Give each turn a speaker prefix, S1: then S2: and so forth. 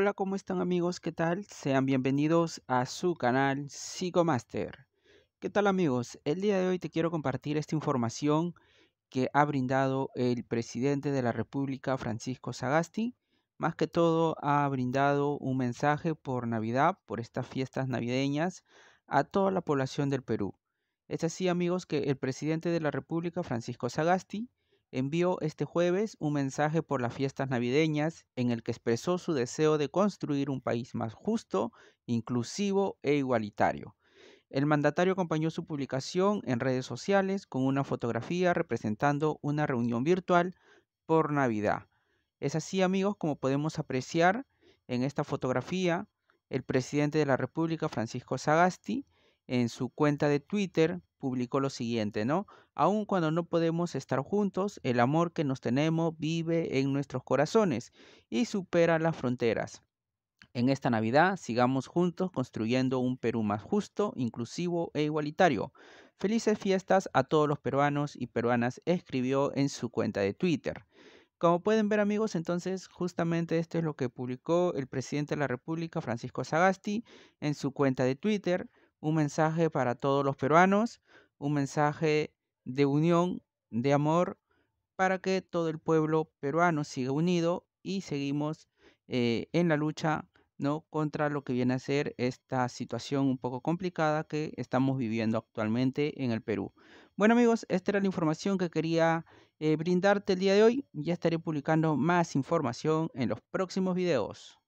S1: Hola, ¿cómo están amigos? ¿Qué tal? Sean bienvenidos a su canal Psicomaster. ¿Qué tal amigos? El día de hoy te quiero compartir esta información que ha brindado el presidente de la República, Francisco Sagasti. Más que todo, ha brindado un mensaje por Navidad, por estas fiestas navideñas, a toda la población del Perú. Es así amigos que el presidente de la República, Francisco Sagasti, envió este jueves un mensaje por las fiestas navideñas en el que expresó su deseo de construir un país más justo, inclusivo e igualitario. El mandatario acompañó su publicación en redes sociales con una fotografía representando una reunión virtual por Navidad. Es así, amigos, como podemos apreciar en esta fotografía, el presidente de la República, Francisco Sagasti, en su cuenta de Twitter publicó lo siguiente, ¿no? Aun cuando no podemos estar juntos, el amor que nos tenemos vive en nuestros corazones y supera las fronteras. En esta Navidad sigamos juntos construyendo un Perú más justo, inclusivo e igualitario. Felices fiestas a todos los peruanos y peruanas, escribió en su cuenta de Twitter. Como pueden ver amigos, entonces justamente esto es lo que publicó el presidente de la República, Francisco Sagasti, en su cuenta de Twitter, un mensaje para todos los peruanos un mensaje de unión, de amor, para que todo el pueblo peruano siga unido y seguimos eh, en la lucha ¿no? contra lo que viene a ser esta situación un poco complicada que estamos viviendo actualmente en el Perú. Bueno amigos, esta era la información que quería eh, brindarte el día de hoy. Ya estaré publicando más información en los próximos videos.